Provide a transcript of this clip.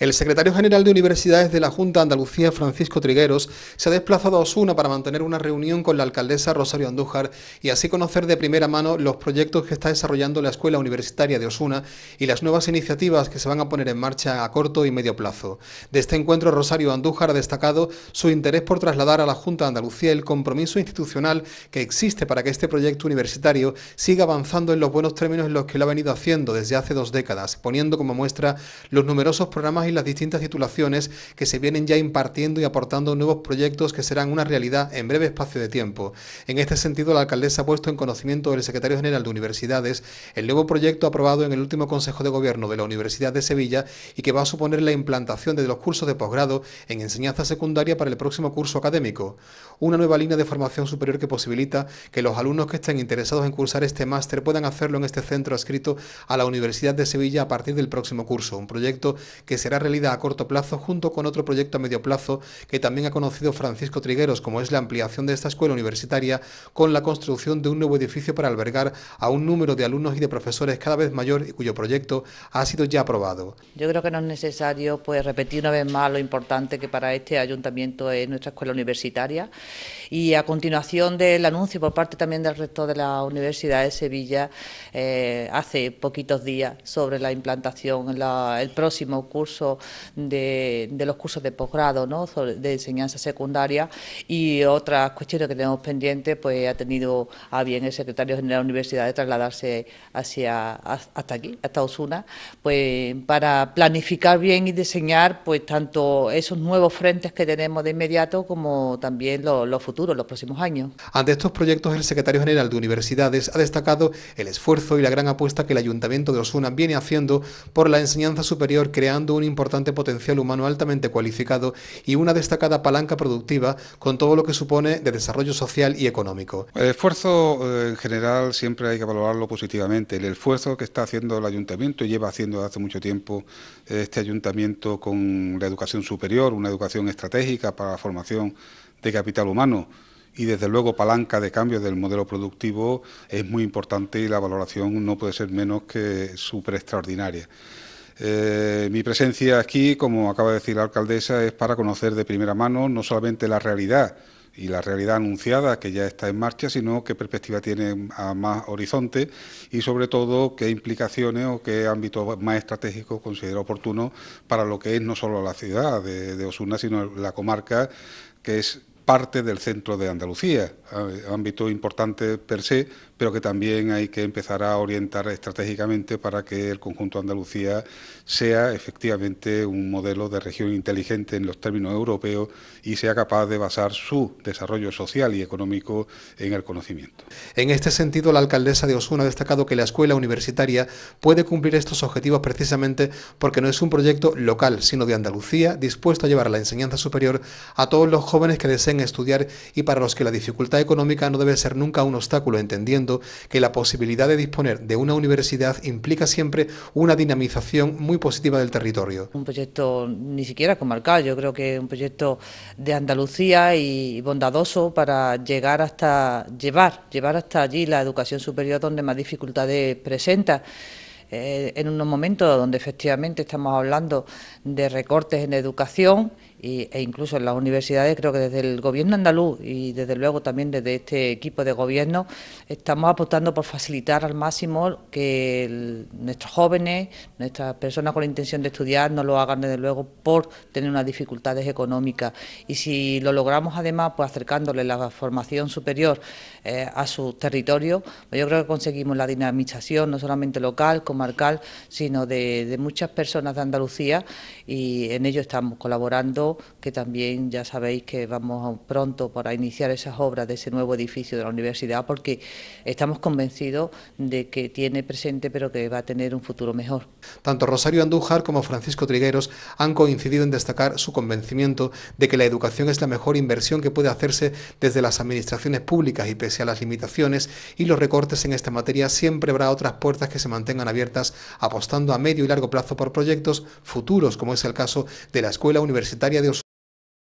El secretario general de Universidades de la Junta de Andalucía, Francisco Trigueros, se ha desplazado a Osuna para mantener una reunión con la alcaldesa Rosario Andújar y así conocer de primera mano los proyectos que está desarrollando la Escuela Universitaria de Osuna y las nuevas iniciativas que se van a poner en marcha a corto y medio plazo. De este encuentro, Rosario Andújar ha destacado su interés por trasladar a la Junta de Andalucía el compromiso institucional que existe para que este proyecto universitario siga avanzando en los buenos términos en los que lo ha venido haciendo desde hace dos décadas, poniendo como muestra los numerosos programas las distintas titulaciones que se vienen ya impartiendo y aportando nuevos proyectos que serán una realidad en breve espacio de tiempo. En este sentido, la alcaldesa ha puesto en conocimiento del secretario general de Universidades el nuevo proyecto aprobado en el último Consejo de Gobierno de la Universidad de Sevilla y que va a suponer la implantación de los cursos de posgrado en enseñanza secundaria para el próximo curso académico. Una nueva línea de formación superior que posibilita que los alumnos que estén interesados en cursar este máster puedan hacerlo en este centro adscrito a la Universidad de Sevilla a partir del próximo curso, un proyecto que será realidad a corto plazo junto con otro proyecto a medio plazo que también ha conocido Francisco Trigueros, como es la ampliación de esta escuela universitaria con la construcción de un nuevo edificio para albergar a un número de alumnos y de profesores cada vez mayor y cuyo proyecto ha sido ya aprobado. Yo creo que no es necesario pues repetir una vez más lo importante que para este ayuntamiento es nuestra escuela universitaria y a continuación del anuncio por parte también del rector de la Universidad de Sevilla eh, hace poquitos días sobre la implantación la, el próximo curso de, los cursos de posgrado, de enseñanza secundaria y otras cuestiones que tenemos pendientes, pues ha tenido a bien el secretario general de la universidad de trasladarse hacia hasta aquí, hasta Osuna, pues para planificar bien y diseñar pues tanto esos nuevos frentes que tenemos de inmediato como también los futuros, los próximos años. Ante estos proyectos, el secretario general de Universidades ha destacado el esfuerzo y la gran apuesta que el Ayuntamiento de Osuna viene haciendo por la enseñanza superior, creando un importante potencial humano altamente cualificado y una destacada palanca productiva con todo lo que supone de desarrollo social y económico. El esfuerzo eh, en general siempre hay que valorarlo positivamente. El esfuerzo que está haciendo el ayuntamiento y lleva haciendo hace mucho tiempo eh, este ayuntamiento con la educación superior, una educación estratégica para la formación de capital humano y desde luego palanca de cambio del modelo productivo es muy importante y la valoración no puede ser menos que súper extraordinaria. Eh, mi presencia aquí, como acaba de decir la alcaldesa, es para conocer de primera mano no solamente la realidad y la realidad anunciada que ya está en marcha, sino qué perspectiva tiene a más horizonte y sobre todo qué implicaciones o qué ámbito más estratégico considero oportuno para lo que es no solo la ciudad de Osuna, sino la comarca que es parte del centro de Andalucía ámbito importante per se, pero que también hay que empezar a orientar estratégicamente para que el conjunto de Andalucía sea efectivamente un modelo de región inteligente en los términos europeos y sea capaz de basar su desarrollo social y económico en el conocimiento. En este sentido, la alcaldesa de Osuna ha destacado que la escuela universitaria puede cumplir estos objetivos precisamente porque no es un proyecto local, sino de Andalucía, dispuesto a llevar la enseñanza superior a todos los jóvenes que deseen estudiar y para los que la dificultad económica no debe ser nunca un obstáculo, entendiendo que la posibilidad de disponer de una universidad implica siempre una dinamización muy positiva del territorio. Un proyecto ni siquiera comarcal, yo creo que un proyecto de Andalucía y bondadoso para llegar hasta llevar, llevar hasta allí la educación superior donde más dificultades presenta. Eh, en unos momentos donde efectivamente estamos hablando de recortes en educación e incluso en las universidades, creo que desde el gobierno andaluz y desde luego también desde este equipo de gobierno, estamos apostando por facilitar al máximo que nuestros jóvenes, nuestras personas con la intención de estudiar, no lo hagan desde luego por tener unas dificultades económicas. Y si lo logramos además, pues acercándole la formación superior eh, a su territorio, pues yo creo que conseguimos la dinamización no solamente local, comarcal, sino de muchas personas de Andalucía y en ello estamos colaborando que también ya sabéis que vamos pronto para iniciar esas obras de ese nuevo edificio de la universidad, porque estamos convencidos de que tiene presente, pero que va a tener un futuro mejor. Tanto Rosario Andújar como Francisco Trigueros han coincidido en destacar su convencimiento de que la educación es la mejor inversión que puede hacerse desde las administraciones públicas y pese a las limitaciones y los recortes en esta materia, siempre habrá otras puertas que se mantengan abiertas, apostando a medio y largo plazo por proyectos futuros, como es el caso de la Escuela Universitaria